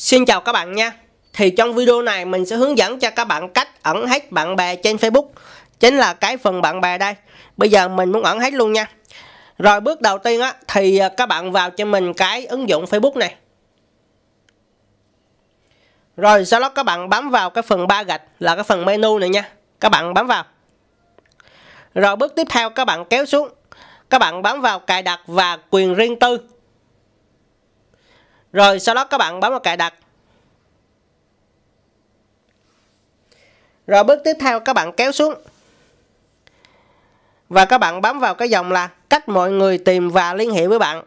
Xin chào các bạn nha Thì trong video này mình sẽ hướng dẫn cho các bạn cách ẩn hết bạn bè trên Facebook Chính là cái phần bạn bè đây Bây giờ mình muốn ẩn hết luôn nha Rồi bước đầu tiên á thì à, các bạn vào cho mình cái ứng dụng Facebook này Rồi sau đó các bạn bấm vào cái phần ba gạch là cái phần menu này nha Các bạn bấm vào Rồi bước tiếp theo các bạn kéo xuống Các bạn bấm vào cài đặt và quyền riêng tư rồi sau đó các bạn bấm vào cài đặt. Rồi bước tiếp theo các bạn kéo xuống. Và các bạn bấm vào cái dòng là cách mọi người tìm và liên hệ với bạn.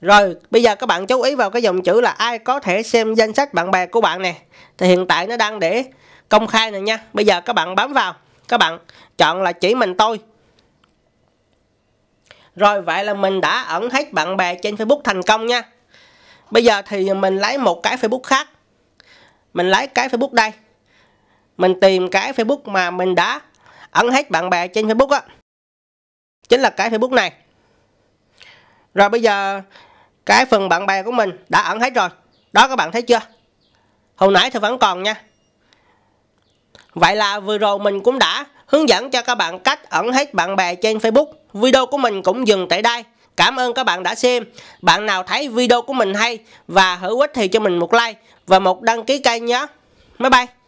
Rồi bây giờ các bạn chú ý vào cái dòng chữ là ai có thể xem danh sách bạn bè của bạn nè. Thì hiện tại nó đang để công khai này nha. Bây giờ các bạn bấm vào. Các bạn chọn là chỉ mình tôi rồi vậy là mình đã ẩn hết bạn bè trên Facebook thành công nha. Bây giờ thì mình lấy một cái Facebook khác. Mình lấy cái Facebook đây. Mình tìm cái Facebook mà mình đã ẩn hết bạn bè trên Facebook á. Chính là cái Facebook này. Rồi bây giờ cái phần bạn bè của mình đã ẩn hết rồi. Đó các bạn thấy chưa? Hồi nãy thì vẫn còn nha. Vậy là vừa rồi mình cũng đã hướng dẫn cho các bạn cách ẩn hết bạn bè trên Facebook. Video của mình cũng dừng tại đây. Cảm ơn các bạn đã xem. Bạn nào thấy video của mình hay và hữu ích thì cho mình một like và một đăng ký kênh nhé. Bye bye.